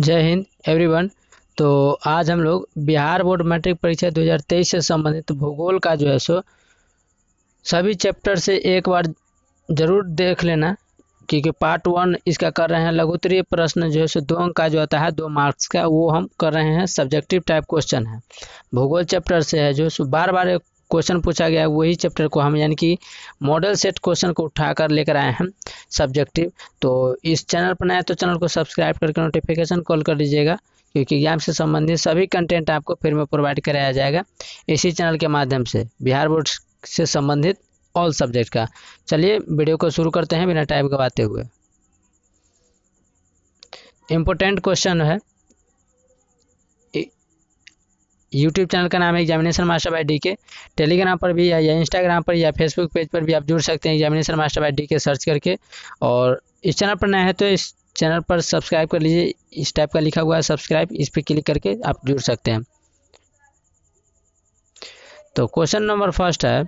जय हिंद एवरीवन तो आज हम लोग बिहार बोर्ड मैट्रिक परीक्षा 2023 से संबंधित भूगोल का जो है सो सभी चैप्टर से एक बार ज़रूर देख लेना क्योंकि पार्ट वन इसका कर रहे हैं लघुतरीय प्रश्न जो है सो दो अंक का जो आता है दो मार्क्स का वो हम कर रहे हैं सब्जेक्टिव टाइप क्वेश्चन है भूगोल चैप्टर से है जो सो बार बार एक क्वेश्चन पूछा गया है वही चैप्टर को हम यानी कि मॉडल सेट क्वेश्चन को उठाकर लेकर आए हैं सब्जेक्टिव तो इस चैनल पर नए तो चैनल को सब्सक्राइब करके नोटिफिकेशन कॉल कर लीजिएगा क्योंकि एग्जाम से संबंधित सभी कंटेंट आपको फ्री में प्रोवाइड कराया जाएगा इसी चैनल के माध्यम से बिहार बोर्ड से संबंधित ऑल सब्जेक्ट का चलिए वीडियो को शुरू करते हैं बिना टाइम गवाते हुए इम्पोर्टेंट क्वेश्चन है यूट्यूब चैनल का नाम है examination master by D K Telegram पर भी या, या इंस्टाग्राम पर या फेसबुक पेज पर भी आप जुड़ सकते हैं examination master by D K search करके और इस चैनल पर नया है तो इस चैनल पर सब्सक्राइब कर लीजिए इस टाइप का लिखा हुआ है सब्सक्राइब इस पर क्लिक करके आप जुड़ सकते हैं तो क्वेश्चन नंबर फर्स्ट है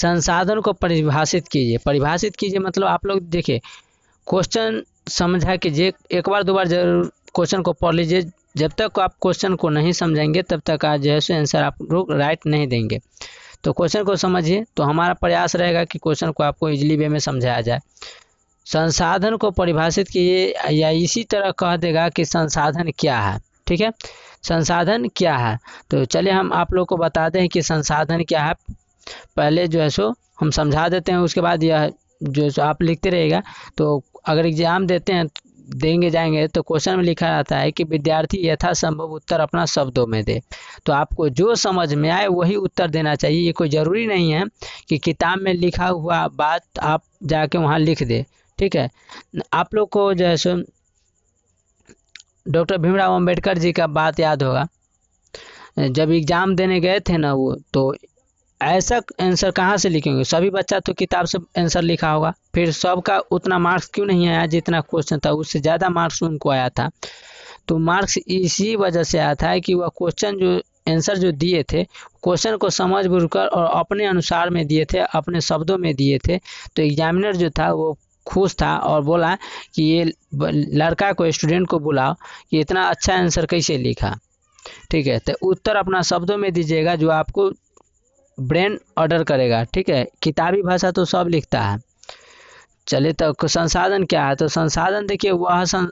संसाधन को परिभाषित कीजिए परिभाषित कीजिए मतलब आप लोग देखिए क्वेश्चन समझा कीजिए एक बार दो बार जरूर क्वेश्चन को पढ़ लीजिए जब तक आप क्वेश्चन को नहीं समझेंगे तब तक आज जो है सो आंसर आप लोग राइट नहीं देंगे तो क्वेश्चन को समझिए तो हमारा प्रयास रहेगा कि क्वेश्चन को आपको इजली वे में समझाया जाए संसाधन को परिभाषित किए या इसी तरह कह देगा कि संसाधन क्या है ठीक है संसाधन क्या है तो चलिए हम आप लोग को बता दें कि संसाधन क्या है पहले जो है सो हम समझा देते हैं उसके बाद यह जो है सो आप लिखते रहेगा तो अगर एग्जाम देते हैं देंगे जाएंगे तो क्वेश्चन में लिखा जाता है कि विद्यार्थी यथासंभव उत्तर अपना शब्दों में दे तो आपको जो समझ में आए वही उत्तर देना चाहिए ये कोई ज़रूरी नहीं है कि किताब में लिखा हुआ बात आप जाके वहाँ लिख दे ठीक है आप लोग को जैसे डॉक्टर भीमराव अम्बेडकर जी का बात याद होगा जब एग्ज़ाम देने गए थे ना वो तो ऐसा आंसर कहाँ से लिखेंगे सभी बच्चा तो किताब से आंसर लिखा होगा फिर सबका उतना मार्क्स क्यों नहीं आया जितना क्वेश्चन था उससे ज़्यादा मार्क्स उनको आया था तो मार्क्स इसी वजह से आया था कि वह क्वेश्चन जो आंसर जो दिए थे क्वेश्चन को समझ बुझ कर और अपने अनुसार में दिए थे अपने शब्दों में दिए थे तो एग्जामिनर जो था वो खुश था और बोला कि ये लड़का को स्टूडेंट को बुलाओ कि इतना अच्छा आंसर कैसे लिखा ठीक है तो उत्तर अपना शब्दों में दीजिएगा जो आपको ब्रेन ऑर्डर करेगा ठीक है किताबी भाषा तो सब लिखता है चलिए तो संसाधन क्या है तो संसाधन देखिए वह सं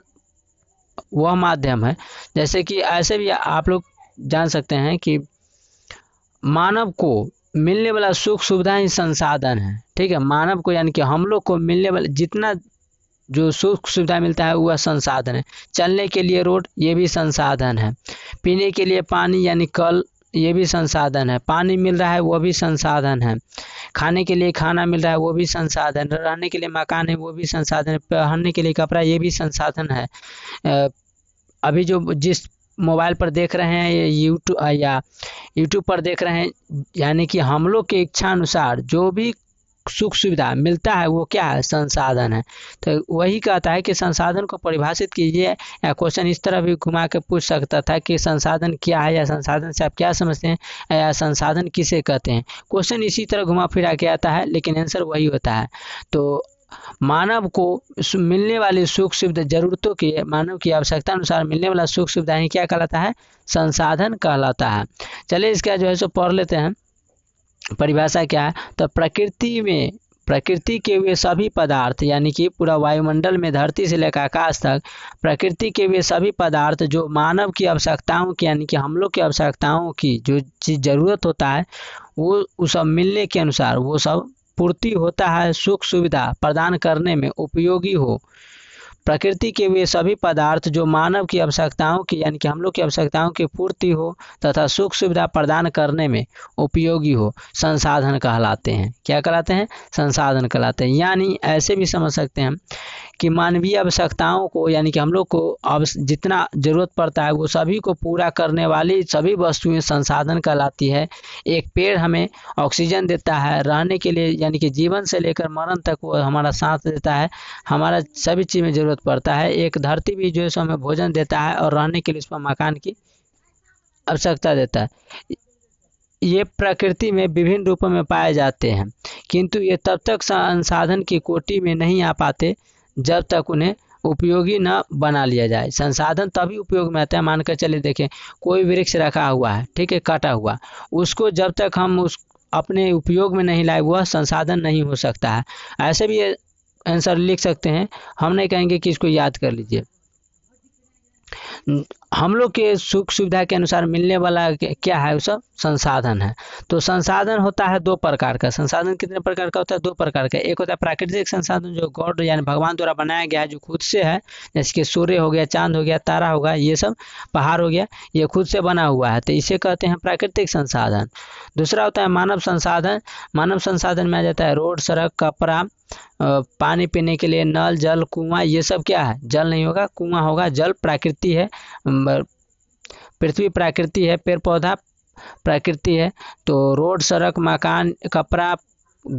वह माध्यम है जैसे कि ऐसे भी आप लोग जान सकते हैं कि मानव को मिलने वाला सुख सुविधा ही संसाधन है ठीक है मानव को यानी कि हम लोग को मिलने वाला जितना जो सुख सुविधा मिलता है वह संसाधन है चलने के लिए रोड ये भी संसाधन है पीने के लिए पानी यानी कल ये भी संसाधन है पानी मिल रहा है वो भी संसाधन है खाने के लिए खाना मिल रहा है वो भी संसाधन रहने के लिए मकान है वो भी संसाधन है पहनने के लिए कपड़ा ये भी संसाधन है अभी जो जिस मोबाइल पर देख रहे हैं यूट्यूब या यूट्यूब पर देख रहे हैं यानी कि हम लोग के इच्छा अनुसार जो भी सुख सुविधा मिलता है वो क्या है संसाधन है तो वही कहता है कि संसाधन को परिभाषित कीजिए या क्वेश्चन इस तरह भी घुमा के पूछ सकता था कि संसाधन क्या है या संसाधन से आप क्या समझते हैं या संसाधन किसे कहते हैं क्वेश्चन इसी तरह घुमा फिरा के आता है लेकिन आंसर वही होता है तो मानव को मिलने वाली सुख सुविधा जरूरतों की मानव की आवश्यकता अनुसार मिलने वाला सुख सुविधा क्या कहलाता है संसाधन कहलाता है चलिए इसका जो है सो पढ़ लेते हैं परिभाषा क्या है तो प्रकृति में प्रकृति के वे सभी पदार्थ यानी कि पूरा वायुमंडल में धरती से लेकर आकाश तक प्रकृति के वे सभी पदार्थ जो मानव की आवश्यकताओं की यानी कि हम लोग की आवश्यकताओं की जो चीज़ ज़रूरत होता है वो उस सब मिलने के अनुसार वो सब पूर्ति होता है सुख सुविधा प्रदान करने में उपयोगी हो प्रकृति के वे सभी पदार्थ जो मानव की आवश्यकताओं की यानी कि हम लोग की आवश्यकताओं की पूर्ति हो तथा सुख सुविधा प्रदान करने में उपयोगी हो संसाधन कहलाते हैं क्या कहलाते हैं संसाधन कहलाते हैं यानी ऐसे भी समझ सकते हैं कि मानवीय आवश्यकताओं को यानी कि हम लोग को अब जितना जरूरत पड़ता है वो सभी को पूरा करने वाली सभी वस्तुएं संसाधन कहलाती है एक पेड़ हमें ऑक्सीजन देता है रहने के लिए यानी कि जीवन से लेकर मरण तक वो हमारा साथ देता है हमारा सभी चीज़ में जरूरत जरूरत पड़ता है एक धरती भी जो है हमें भोजन देता है और रहने के लिए उस पर मकान की आवश्यकता देता है ये प्रकृति में विभिन्न रूपों में पाए जाते हैं किंतु ये तब तक संसाधन की कोटि में नहीं आ पाते जब तक उन्हें उपयोगी न बना लिया जाए संसाधन तभी उपयोग में आता है मानकर चलिए देखें कोई वृक्ष रखा हुआ है ठीक है काटा हुआ उसको जब तक हम उस अपने उपयोग में नहीं लाए वह संसाधन नहीं हो सकता है ऐसे भी आंसर लिख सकते हैं हम नहीं कहेंगे कि इसको याद कर लीजिए हम लोग के सुख सुविधा के अनुसार मिलने वाला क्या है वो सब संसाधन है तो संसाधन होता है दो प्रकार का संसाधन कितने प्रकार का होता है दो प्रकार का एक होता है प्राकृतिक संसाधन जो गॉड यानी भगवान द्वारा बनाया गया है जो खुद से है जैसे कि सूर्य हो गया चांद हो गया तारा हो गया ये सब पहाड़ हो गया ये खुद से बना हुआ है तो इसे कहते हैं प्राकृतिक संसाधन दूसरा होता है मानव संसाधन मानव संसाधन में आ जाता है रोड सड़क कपड़ा पानी पीने के लिए नल जल कुआं ये सब क्या है जल नहीं होगा कुआं होगा जल प्राकृति है नंबर पृथ्वी प्रकृति है पेड़ पौधा प्रकृति है तो रोड सड़क मकान कपड़ा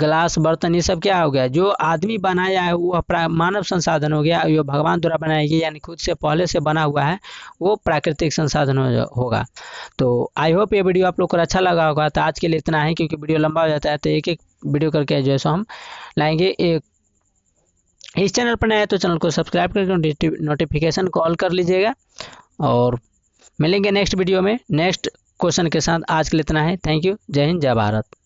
ग्लास बर्तन ये सब क्या हो गया जो आदमी बनाया है वह मानव संसाधन हो गया जो भगवान द्वारा बनाया गया यानी खुद से पहले से बना हुआ है वो प्राकृतिक संसाधन हो होगा तो आई होप ये वीडियो आप लोग को अच्छा लगा होगा तो आज के लिए इतना है क्योंकि वीडियो लंबा हो जाता है तो एक एक वीडियो करके जो है सो हम लाएंगे एक इस चैनल पर नए तो चैनल को सब्सक्राइब करके नोटिफिकेशन कॉल कर लीजिएगा और मिलेंगे नेक्स्ट वीडियो में नेक्स्ट क्वेश्चन के साथ आज के लिए इतना है थैंक यू जय हिंद जय भारत